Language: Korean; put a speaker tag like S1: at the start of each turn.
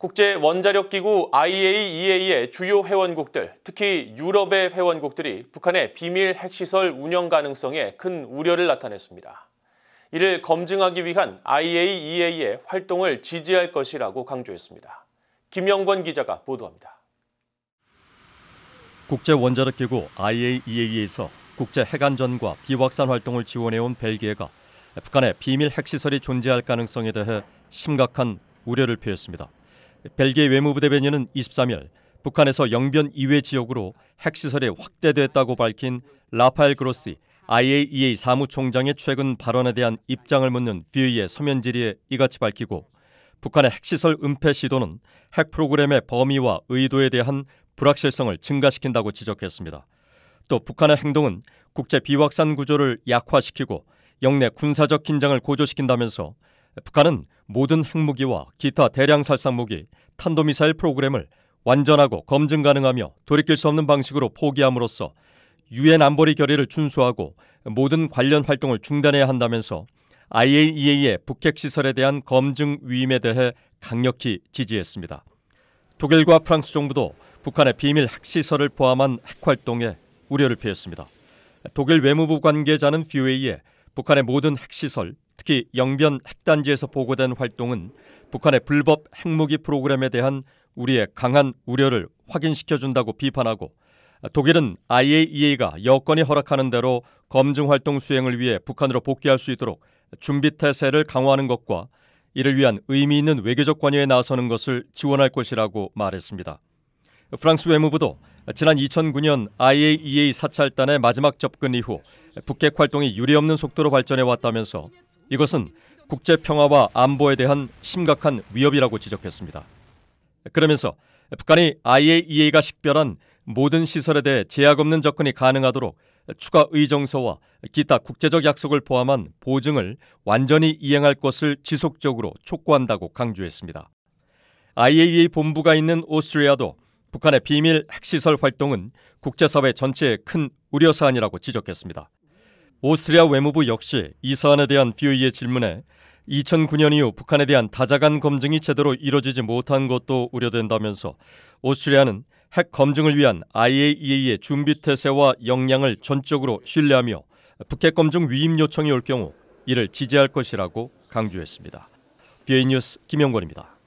S1: 국제 원자력 기구 IAEA의 주요 회원국들, 특히 유럽의 회원국들이 북한의 비밀 핵시설 운영 가능성에 큰 우려를 나타냈습니다. 이를 검증하기 위한 IAEA의 활동을 지지할 것이라고 강조했습니다. 김영권 기자가 보도합니다.
S2: 국제 원자력 기구 IAEA에서 국제 핵안전과 비확산 활동을 지원해온 벨기에가 북한의 비밀 핵시설이 존재할 가능성에 대해 심각한 우려를 표했습니다. 벨기에 외무부 대변인은 23일 북한에서 영변 이외 지역으로 핵시설이 확대됐다고 밝힌 라파엘 그로시 IAEA 사무총장의 최근 발언에 대한 입장을 묻는 뷰이의 서면 질의에 이같이 밝히고 북한의 핵시설 은폐 시도는 핵 프로그램의 범위와 의도에 대한 불확실성을 증가시킨다고 지적했습니다. 또 북한의 행동은 국제 비확산 구조를 약화시키고 영내 군사적 긴장을 고조시킨다면서 북한은 모든 핵무기와 기타 대량 살상 무기, 탄도미사일 프로그램을 완전하고 검증 가능하며 돌이킬 수 없는 방식으로 포기함으로써 유엔 안보리 결의를 준수하고 모든 관련 활동을 중단해야 한다면서 IAEA의 북핵 시설에 대한 검증 위임에 대해 강력히 지지했습니다. 독일과 프랑스 정부도 북한의 비밀 핵시설을 포함한 핵활동에 우려를 피했습니다. 독일 외무부 관계자는 VOA에 북한의 모든 핵시설, 특히 영변 핵단지에서 보고된 활동은 북한의 불법 핵무기 프로그램에 대한 우리의 강한 우려를 확인시켜준다고 비판하고 독일은 IAEA가 여건이 허락하는 대로 검증 활동 수행을 위해 북한으로 복귀할 수 있도록 준비 태세를 강화하는 것과 이를 위한 의미 있는 외교적 관여에 나서는 것을 지원할 것이라고 말했습니다. 프랑스 외무부도 지난 2009년 IAEA 사찰단의 마지막 접근 이후 북핵 활동이 유례없는 속도로 발전해 왔다면서 이것은 국제 평화와 안보에 대한 심각한 위협이라고 지적했습니다. 그러면서 북한이 IAEA가 식별한 모든 시설에 대해 제약 없는 접근이 가능하도록 추가 의정서와 기타 국제적 약속을 포함한 보증을 완전히 이행할 것을 지속적으로 촉구한다고 강조했습니다. IAEA e 본부가 있는 오스트리아도 북한의 비밀 핵시설 활동은 국제사회 전체에 큰 우려사안이라고 지적했습니다. 오스트리아 외무부 역시 이 사안에 대한 뷰오이의 질문에 2009년 이후 북한에 대한 다자간 검증이 제대로 이뤄지지 못한 것도 우려된다면서 오스트리아는 핵 검증을 위한 IAEA의 준비 태세와 역량을 전적으로 신뢰하며 북핵 검증 위임 요청이 올 경우
S1: 이를 지지할 것이라고 강조했습니다. 비이 뉴스 김영권입니다.